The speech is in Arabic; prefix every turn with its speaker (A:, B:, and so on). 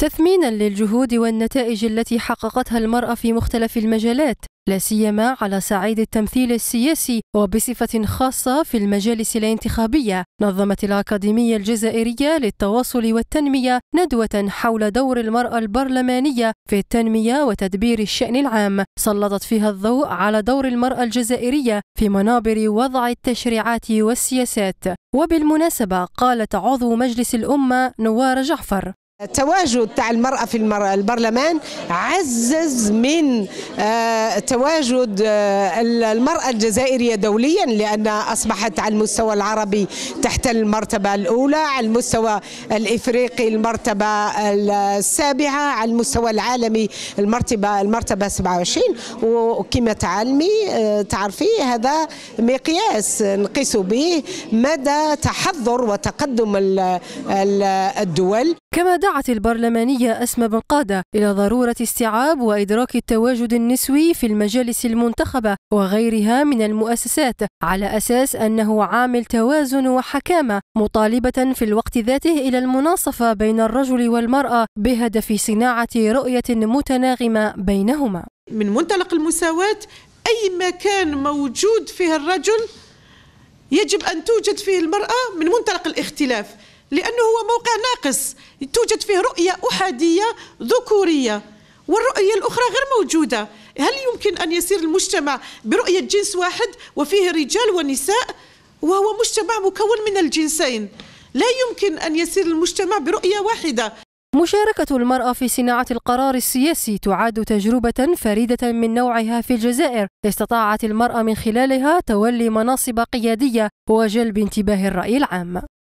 A: تثمينا للجهود والنتائج التي حققتها المرأة في مختلف المجالات لا سيما على صعيد التمثيل السياسي وبصفة خاصة في المجالس الانتخابية نظمت الأكاديمية الجزائرية للتواصل والتنمية ندوة حول دور المرأة البرلمانية في التنمية وتدبير الشأن العام سلطت فيها الضوء على دور المرأة الجزائرية في منابر وضع التشريعات والسياسات وبالمناسبة قالت عضو مجلس الأمة نوار جعفر التواجد تاع المرأة في البرلمان عزز من آه،
B: تواجد آه، المرأة الجزائرية دوليا لأن أصبحت على المستوى العربي تحتل المرتبة الأولى على المستوى الإفريقي المرتبة السابعة على المستوى العالمي المرتبة المرتبة 27 وكما تعلمي آه، تعرفي هذا مقياس نقيس به
A: مدى تحضر وتقدم الدول كما دعت البرلمانية أسمى بن قادة إلى ضرورة استيعاب وإدراك التواجد النسوي في المجالس المنتخبة وغيرها من المؤسسات على أساس أنه عامل توازن وحكامة مطالبة في الوقت ذاته إلى المناصفة بين الرجل والمرأة بهدف صناعة رؤية متناغمة بينهما من منطلق المساواة أي مكان موجود فيه الرجل يجب أن
C: توجد فيه المرأة من منطلق الاختلاف لأنه هو موقع ناقص توجد فيه رؤية أحادية ذكورية والرؤية الأخرى غير موجودة هل يمكن أن يسير المجتمع برؤية جنس واحد وفيه رجال ونساء وهو مجتمع مكون من الجنسين لا يمكن أن يسير المجتمع برؤية واحدة
A: مشاركة المرأة في صناعة القرار السياسي تعد تجربة فريدة من نوعها في الجزائر، استطاعت المرأة من خلالها تولي مناصب قيادية وجلب انتباه الرأي العام.